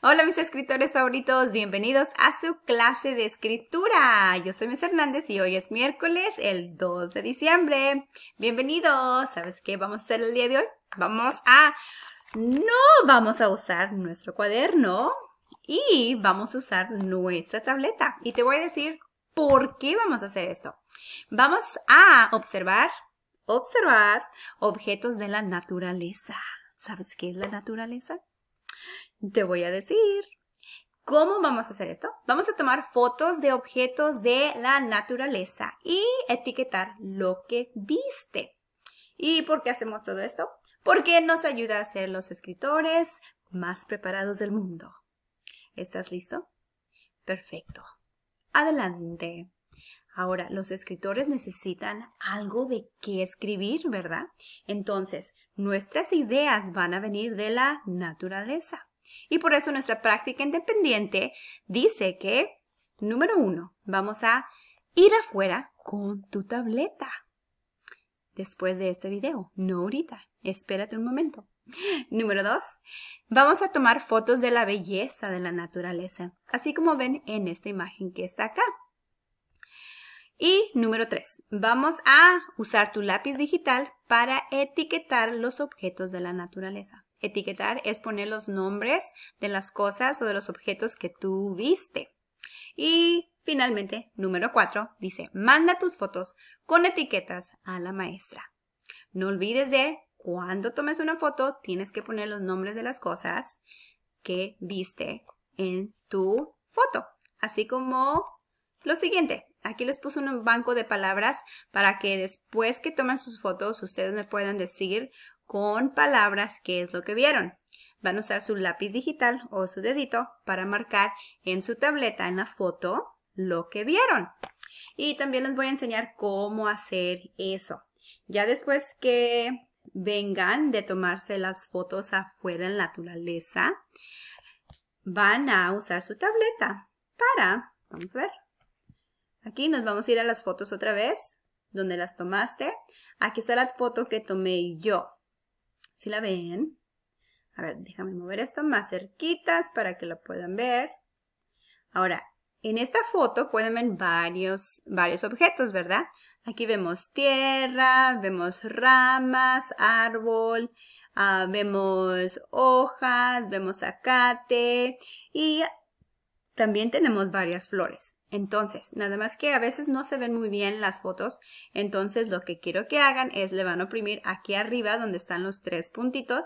Hola mis escritores favoritos, bienvenidos a su clase de escritura. Yo soy Miss Hernández y hoy es miércoles el 2 de diciembre. Bienvenidos. ¿Sabes qué vamos a hacer el día de hoy? Vamos a... No vamos a usar nuestro cuaderno y vamos a usar nuestra tableta. Y te voy a decir por qué vamos a hacer esto. Vamos a observar, observar objetos de la naturaleza. ¿Sabes qué es la naturaleza? Te voy a decir. ¿Cómo vamos a hacer esto? Vamos a tomar fotos de objetos de la naturaleza y etiquetar lo que viste. ¿Y por qué hacemos todo esto? Porque nos ayuda a ser los escritores más preparados del mundo. ¿Estás listo? Perfecto. Adelante. Ahora, los escritores necesitan algo de qué escribir, ¿verdad? Entonces, nuestras ideas van a venir de la naturaleza. Y por eso nuestra práctica independiente dice que, número uno, vamos a ir afuera con tu tableta. Después de este video, no ahorita, espérate un momento. Número dos, vamos a tomar fotos de la belleza de la naturaleza, así como ven en esta imagen que está acá. Y número tres, vamos a usar tu lápiz digital para etiquetar los objetos de la naturaleza. Etiquetar es poner los nombres de las cosas o de los objetos que tú viste. Y finalmente, número 4 dice, manda tus fotos con etiquetas a la maestra. No olvides de, cuando tomes una foto, tienes que poner los nombres de las cosas que viste en tu foto. Así como lo siguiente, aquí les puse un banco de palabras para que después que tomen sus fotos ustedes me puedan decir con palabras qué es lo que vieron. Van a usar su lápiz digital o su dedito para marcar en su tableta, en la foto, lo que vieron. Y también les voy a enseñar cómo hacer eso. Ya después que vengan de tomarse las fotos afuera en la naturaleza, van a usar su tableta para, vamos a ver, Aquí nos vamos a ir a las fotos otra vez, donde las tomaste. Aquí está la foto que tomé yo. Si la ven? A ver, déjame mover esto más cerquitas para que la puedan ver. Ahora, en esta foto pueden ver varios, varios objetos, ¿verdad? Aquí vemos tierra, vemos ramas, árbol, ah, vemos hojas, vemos acate y también tenemos varias flores. Entonces, nada más que a veces no se ven muy bien las fotos, entonces lo que quiero que hagan es le van a oprimir aquí arriba donde están los tres puntitos,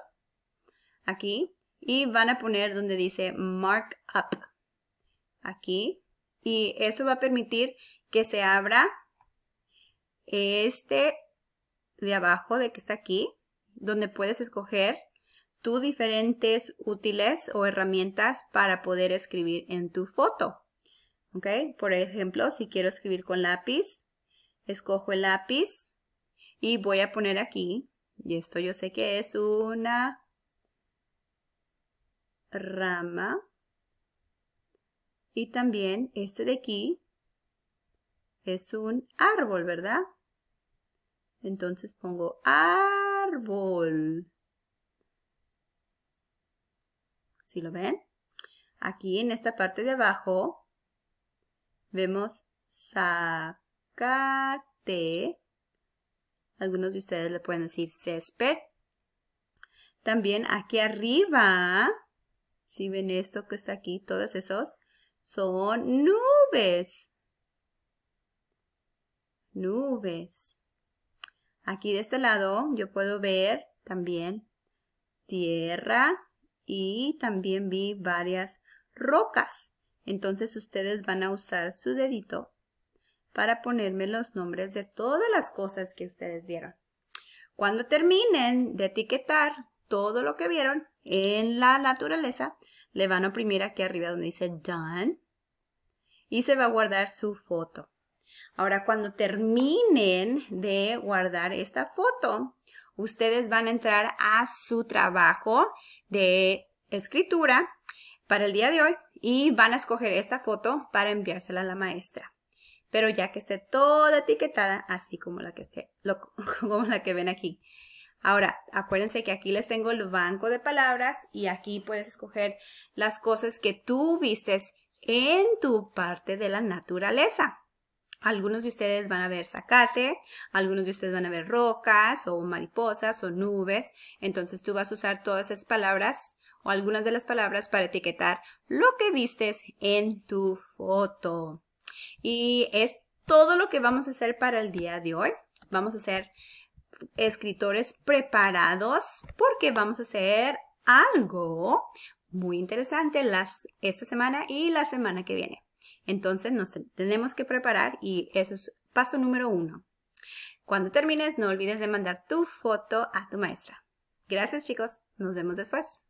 aquí, y van a poner donde dice Up, aquí, y eso va a permitir que se abra este de abajo de que está aquí, donde puedes escoger tus diferentes útiles o herramientas para poder escribir en tu foto. ¿Ok? Por ejemplo, si quiero escribir con lápiz, escojo el lápiz y voy a poner aquí, y esto yo sé que es una rama, y también este de aquí es un árbol, ¿verdad? Entonces pongo árbol. ¿Sí lo ven? Aquí en esta parte de abajo Vemos sacate, Algunos de ustedes le pueden decir césped. También aquí arriba, si ven esto que está aquí, todos esos son nubes. Nubes. Aquí de este lado yo puedo ver también tierra y también vi varias rocas. Entonces ustedes van a usar su dedito para ponerme los nombres de todas las cosas que ustedes vieron. Cuando terminen de etiquetar todo lo que vieron en la naturaleza, le van a oprimir aquí arriba donde dice Done y se va a guardar su foto. Ahora, cuando terminen de guardar esta foto, ustedes van a entrar a su trabajo de escritura para el día de hoy y van a escoger esta foto para enviársela a la maestra. Pero ya que esté toda etiquetada, así como la que, esté, como la que ven aquí. Ahora, acuérdense que aquí les tengo el banco de palabras y aquí puedes escoger las cosas que tú vistes en tu parte de la naturaleza. Algunos de ustedes van a ver zacate, algunos de ustedes van a ver rocas o mariposas o nubes. Entonces tú vas a usar todas esas palabras o algunas de las palabras para etiquetar lo que vistes en tu foto. Y es todo lo que vamos a hacer para el día de hoy. Vamos a ser escritores preparados porque vamos a hacer algo muy interesante las, esta semana y la semana que viene. Entonces nos tenemos que preparar y eso es paso número uno. Cuando termines, no olvides de mandar tu foto a tu maestra. Gracias chicos, nos vemos después.